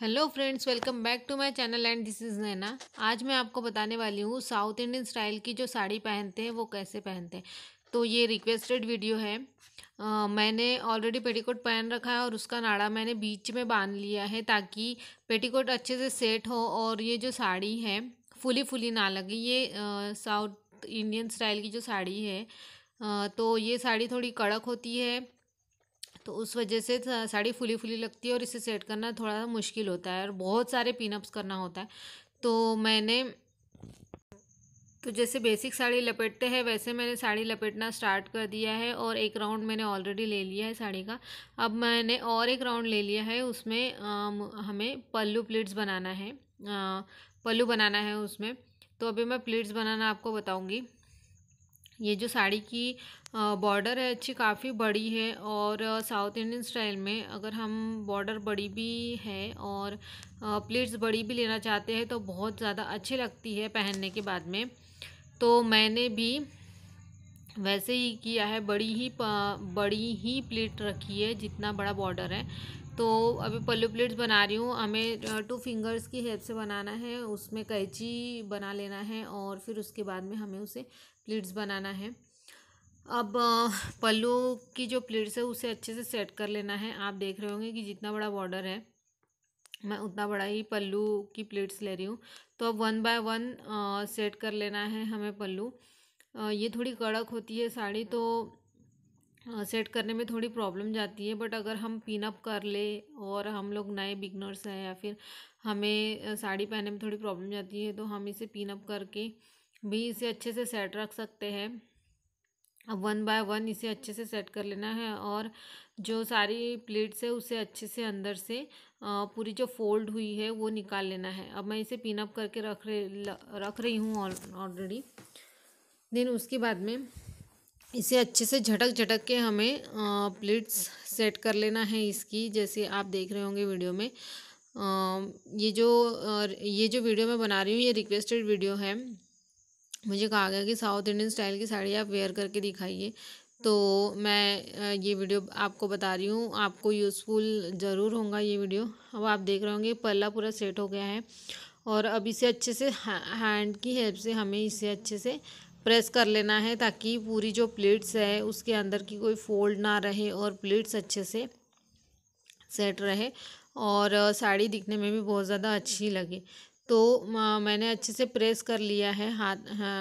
hello friends welcome back to my channel and this is Naina आज मैं आपको बताने वाली हूँ साउथ इंडियन स्टाइल की जो साड़ी पहनते हैं वो कैसे पहनते हैं तो ये रिक्वेस्टेड वीडियो है आ, मैंने ऑलरेडी पेटीकोट पहन रखा है और उसका नाड़ा मैंने बीच में बांध लिया है ताकि पेटीकोट अच्छे से सेट हो और ये जो साड़ी है फुली फुली ना लगे ये साउथ इंडियन स्टाइल की जो साड़ी है आ, तो ये साड़ी थोड़ी कड़क होती है तो उस वजह से साड़ी फुली फुली लगती है और इसे सेट करना थोड़ा सा मुश्किल होता है और बहुत सारे पिनअप्स करना होता है तो मैंने तो जैसे बेसिक साड़ी लपेटते हैं वैसे मैंने साड़ी लपेटना स्टार्ट कर दिया है और एक राउंड मैंने ऑलरेडी ले लिया है साड़ी का अब मैंने और एक राउंड ले लिया है उसमें आ, हमें पल्लू प्लेट्स बनाना है आ, पल्लू बनाना है उसमें तो अभी मैं प्लेट्स बनाना आपको बताऊंगी ये जो साड़ी की बॉर्डर है अच्छी काफ़ी बड़ी है और साउथ इंडियन स्टाइल में अगर हम बॉर्डर बड़ी भी है और प्लेट्स बड़ी भी लेना चाहते हैं तो बहुत ज़्यादा अच्छी लगती है पहनने के बाद में तो मैंने भी वैसे ही किया है बड़ी ही बड़ी ही प्लेट रखी है जितना बड़ा बॉर्डर है तो अभी पल्लू प्लेट्स बना रही हूँ हमें टू फिंगर्स की हेल्प से बनाना है उसमें कैची बना लेना है और फिर उसके बाद में हमें उसे प्लीट्स बनाना है अब पल्लू की जो प्लीट्स है उसे अच्छे से सेट कर लेना है आप देख रहे होंगे कि जितना बड़ा बॉर्डर है मैं उतना बड़ा ही पल्लू की प्लेट्स ले रही हूँ तो अब वन बाय वन सेट कर लेना है हमें पल्लू आ, ये थोड़ी कड़क होती है साड़ी तो आ, सेट करने में थोड़ी प्रॉब्लम जाती है बट अगर हम पिन अप कर ले और हम लोग नए बिगनर्स हैं या फिर हमें साड़ी पहनने में थोड़ी प्रॉब्लम जाती है तो हम इसे पिन अप करके भी इसे अच्छे से सेट रख सकते हैं अब वन बाय वन इसे अच्छे से सेट कर लेना है और जो सारी प्लेट्स है उसे अच्छे से अंदर से पूरी जो फोल्ड हुई है वो निकाल लेना है अब मैं इसे पिन अप करके रख रही रख रही हूँ ऑलरेडी देन उसके बाद में इसे अच्छे से झटक झटक के हमें प्लेट्स सेट कर लेना है इसकी जैसे आप देख रहे होंगे वीडियो में ये जो ये जो वीडियो मैं बना रही हूँ ये रिक्वेस्टेड वीडियो है मुझे कहा गया कि साउथ इंडियन स्टाइल की साड़ी आप वेयर करके दिखाइए तो मैं ये वीडियो आपको बता रही हूँ आपको यूज़फुल ज़रूर होगा ये वीडियो अब आप देख रहे होंगे पल्ला पूरा सेट हो गया है और अब इसे अच्छे से हैंड की हेल्प से हमें इसे अच्छे से प्रेस कर लेना है ताकि पूरी जो प्लेट्स है उसके अंदर की कोई फोल्ड ना रहे और प्लेट्स अच्छे से सेट रहे और साड़ी दिखने में भी बहुत ज़्यादा अच्छी लगे तो आ, मैंने अच्छे से प्रेस कर लिया है हाथ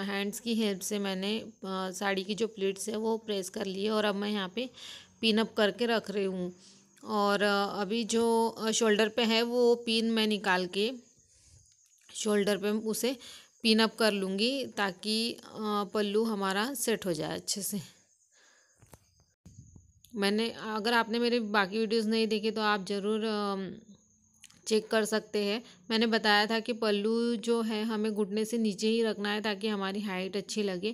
हैंड्स की हेल्प से मैंने आ, साड़ी की जो प्लेट्स है वो प्रेस कर लिए और अब मैं यहाँ पे पिनअप करके रख रही हूँ और आ, अभी जो शोल्डर पे है वो पिन मैं निकाल के शोल्डर पे उसे पिनअप कर लूँगी ताकि पल्लू हमारा सेट हो जाए अच्छे से मैंने अगर आपने मेरे बाकी वीडियोस नहीं देखे तो आप ज़रूर चेक कर सकते हैं मैंने बताया था कि पल्लू जो है हमें घुटने से नीचे ही रखना है ताकि हमारी हाइट अच्छी लगे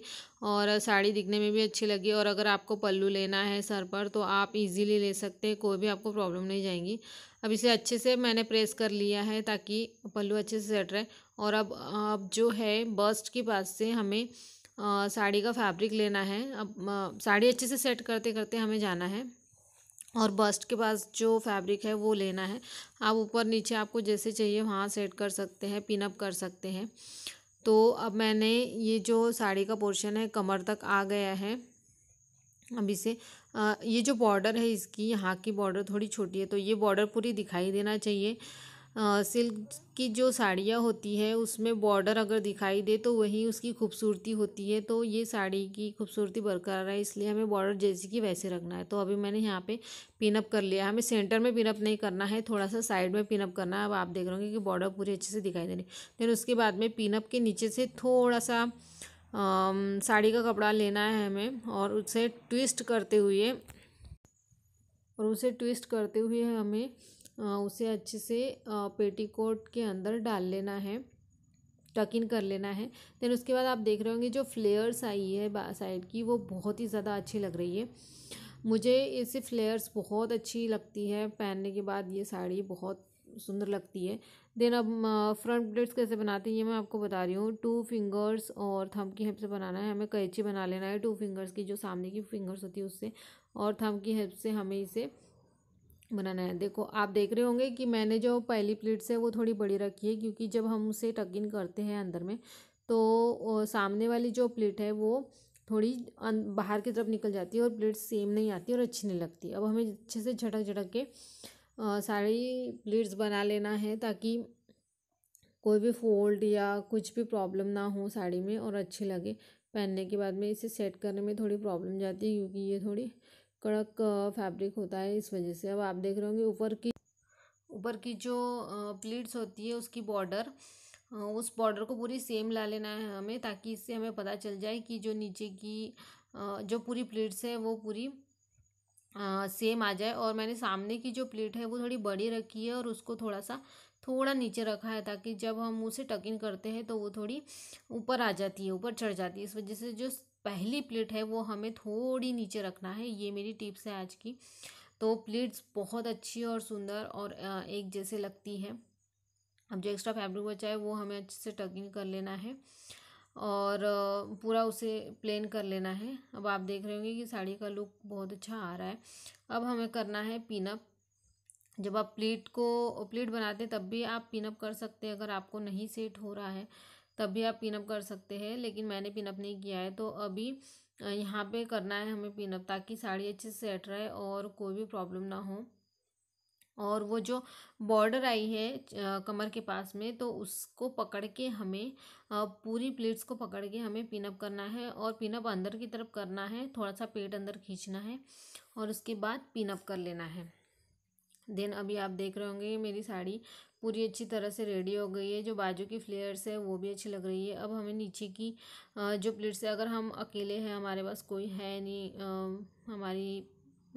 और साड़ी दिखने में भी अच्छी लगे और अगर आपको पल्लू लेना है सर पर तो आप इजीली ले सकते हैं कोई भी आपको प्रॉब्लम नहीं जाएंगी अब इसे अच्छे से मैंने प्रेस कर लिया है ताकि पल्लू अच्छे से सेट रहे और अब अब जो है बस्ट के पास से हमें आ, साड़ी का फैब्रिक लेना है अब आ, साड़ी अच्छे से सेट करते करते हमें जाना है और बस्ट के पास जो फैब्रिक है वो लेना है आप ऊपर नीचे आपको जैसे चाहिए वहाँ सेट कर सकते हैं पिनअप कर सकते हैं तो अब मैंने ये जो साड़ी का पोर्शन है कमर तक आ गया है अब इसे ये जो बॉर्डर है इसकी यहाँ की बॉर्डर थोड़ी छोटी है तो ये बॉर्डर पूरी दिखाई देना चाहिए सिल्क की जो साड़ियाँ होती है उसमें बॉर्डर अगर दिखाई दे तो वही उसकी खूबसूरती होती है तो ये साड़ी की खूबसूरती बरकरार है इसलिए हमें बॉर्डर जैसे कि वैसे रखना है तो अभी मैंने यहाँ पे पिनअप कर लिया हमें सेंटर में पिनअप नहीं करना है थोड़ा सा साइड में पिनअप करना है अब आप देख रहे होंगे कि बॉर्डर पूरी अच्छे से दिखाई दे रही फिर उसके बाद में पिनअप के नीचे से थोड़ा सा साड़ी का कपड़ा लेना है हमें और उसे ट्विस्ट करते हुए और उसे ट्विस्ट करते हुए हमें उसे अच्छे से पेटीकोट के अंदर डाल लेना है टक इन कर लेना है देन उसके बाद आप देख रहे होंगे जो फ्लेयर्स आई है साइड की वो बहुत ही ज़्यादा अच्छी लग रही है मुझे इसे फ्लेयर्स बहुत अच्छी लगती है पहनने के बाद ये साड़ी बहुत सुंदर लगती है देन अब फ्रंट प्लेट्स कैसे बनाते हैं ये मैं आपको बता रही हूँ टू फिंगर्स और थम की हेल्प से बनाना है हमें कैची बना लेना है टू फिंगर्स की जो सामने की फिंगर्स होती है उससे और थम की हेल्प से हमें इसे बनाना है देखो आप देख रहे होंगे कि मैंने जो पहली प्लेट्स है वो थोड़ी बड़ी रखी है क्योंकि जब हम उसे टक इन करते हैं अंदर में तो सामने वाली जो प्लेट है वो थोड़ी अं, बाहर की तरफ निकल जाती है और प्लेट सेम नहीं आती और अच्छी नहीं लगती अब हमें अच्छे से झटक झटक के सारी प्लेट्स बना लेना है ताकि कोई भी फोल्ड या कुछ भी प्रॉब्लम ना हो साड़ी में और अच्छी लगे पहनने के बाद में इसे सेट करने में थोड़ी प्रॉब्लम जाती है क्योंकि ये थोड़ी कड़क फैब्रिक होता है इस वजह से अब आप देख रहे होंगे ऊपर की ऊपर की जो प्लीट्स होती है उसकी बॉर्डर उस बॉर्डर को पूरी सेम ला लेना है हमें ताकि इससे हमें पता चल जाए कि जो नीचे की जो पूरी प्लीट्स है वो पूरी सेम आ जाए और मैंने सामने की जो प्लेट है वो थोड़ी बड़ी रखी है और उसको थोड़ा सा थोड़ा नीचे रखा है ताकि जब हम उसे टकिंग करते हैं तो वो थोड़ी ऊपर आ जाती है ऊपर चढ़ जाती है इस वजह से जो पहली प्लेट है वो हमें थोड़ी नीचे रखना है ये मेरी टिप्स है आज की तो प्लेट्स बहुत अच्छी और सुंदर और एक जैसे लगती है अब जो एक्स्ट्रा फैब्रिक बचा है वो हमें अच्छे से टकिंग कर लेना है और पूरा उसे प्लेन कर लेना है अब आप देख रहे होंगे कि साड़ी का लुक बहुत अच्छा आ रहा है अब हमें करना है पिनअप जब आप प्लेट को प्लेट बनाते तब भी आप पिनअप कर सकते हैं अगर आपको नहीं सेट हो रहा है तब भी आप पिनअप कर सकते हैं लेकिन मैंने पिनअप नहीं किया है तो अभी यहाँ पे करना है हमें पिनअप ताकि साड़ी अच्छे से सेट रहे और कोई भी प्रॉब्लम ना हो और वो जो बॉर्डर आई है कमर के पास में तो उसको पकड़ के हमें पूरी प्लेट्स को पकड़ के हमें पिनअप करना है और पिनअप अंदर की तरफ करना है थोड़ा सा पेट अंदर खींचना है और उसके बाद पिनअप कर लेना है देन अभी आप देख रहे होंगे मेरी साड़ी पूरी अच्छी तरह से रेडी हो गई है जो बाजू की फ्लेयर्स है वो भी अच्छी लग रही है अब हमें नीचे की जो प्लेट्स है अगर हम अकेले हैं हमारे पास कोई है नहीं हमारी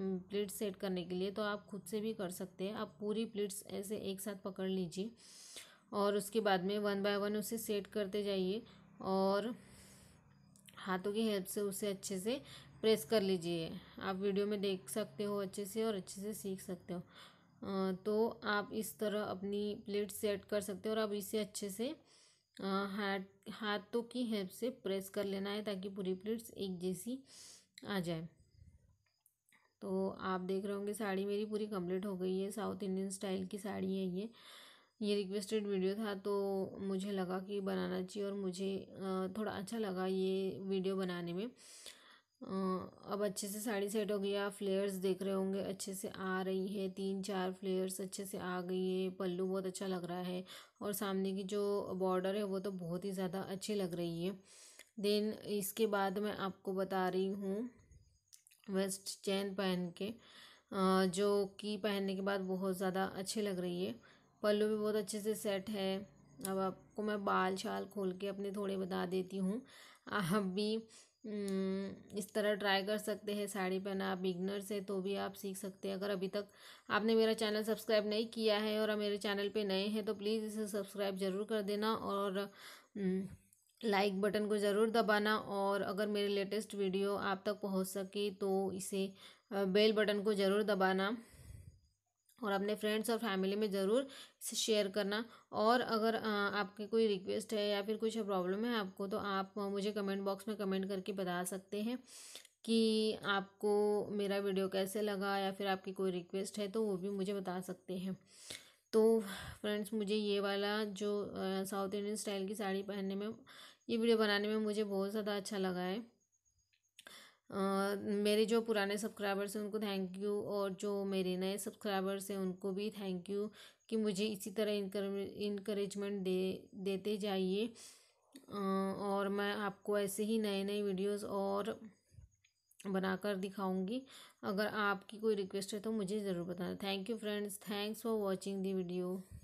प्लेट सेट करने के लिए तो आप खुद से भी कर सकते हैं आप पूरी प्लेट्स ऐसे एक साथ पकड़ लीजिए और उसके बाद में वन बाय वन उसे सेट करते जाइए और हाथों की हेल्प से उसे अच्छे से प्रेस कर लीजिए आप वीडियो में देख सकते हो अच्छे से और अच्छे से सीख सकते हो तो आप इस तरह अपनी प्लेट सेट कर सकते हो और आप इसे अच्छे से हाथ हाथों की हेल्प से प्रेस कर लेना है ताकि पूरी प्लेट्स एक जैसी आ जाए तो आप देख रहे होंगे साड़ी मेरी पूरी कंप्लीट हो गई है साउथ इंडियन स्टाइल की साड़ी है ये ये रिक्वेस्टेड वीडियो था तो मुझे लगा कि बनाना चाहिए और मुझे थोड़ा अच्छा लगा ये वीडियो बनाने में अब अच्छे से साड़ी सेट हो गई आप फ्लेयर्स देख रहे होंगे अच्छे से आ रही है तीन चार फ्लेयर्स अच्छे से आ गई है पल्लू बहुत अच्छा लग रहा है और सामने की जो बॉर्डर है वो तो बहुत ही ज़्यादा अच्छी लग रही है देन इसके बाद मैं आपको बता रही हूँ वेस्ट चैन पहन के जो कि पहनने के बाद बहुत ज़्यादा अच्छी लग रही है पल्लू भी बहुत अच्छे से सेट है अब आपको मैं बाल शाल खोल के अपने थोड़े बता देती हूँ आप भी हम्म, इस तरह ट्राई कर सकते हैं साड़ी पहना आप बिगनर्स है तो भी आप सीख सकते हैं अगर अभी तक आपने मेरा चैनल सब्सक्राइब नहीं किया है और मेरे चैनल पे नए हैं तो प्लीज़ इसे सब्सक्राइब ज़रूर कर देना और हम्म, लाइक बटन को ज़रूर दबाना और अगर मेरे लेटेस्ट वीडियो आप तक पहुंच सके तो इसे बेल बटन को ज़रूर दबाना और अपने फ्रेंड्स और फैमिली में ज़रूर शेयर करना और अगर आपकी कोई रिक्वेस्ट है या फिर कुछ प्रॉब्लम है आपको तो आप मुझे कमेंट बॉक्स में कमेंट करके बता सकते हैं कि आपको मेरा वीडियो कैसे लगा या फिर आपकी कोई रिक्वेस्ट है तो वो भी मुझे बता सकते हैं तो फ्रेंड्स मुझे ये वाला जो साउथ इंडियन स्टाइल की साड़ी पहनने में ये वीडियो बनाने में मुझे बहुत ज़्यादा अच्छा लगा है मेरे जो पुराने सब्सक्राइबर्स हैं उनको थैंक यू और जो मेरे नए सब्सक्राइबर्स हैं उनको भी थैंक यू कि मुझे इसी तरह इनक्रेजमेंट दे देते जाइए और मैं आपको ऐसे ही नए नए वीडियोस और बनाकर दिखाऊंगी अगर आपकी कोई रिक्वेस्ट है तो मुझे ज़रूर बताना thank you friends thanks for watching the video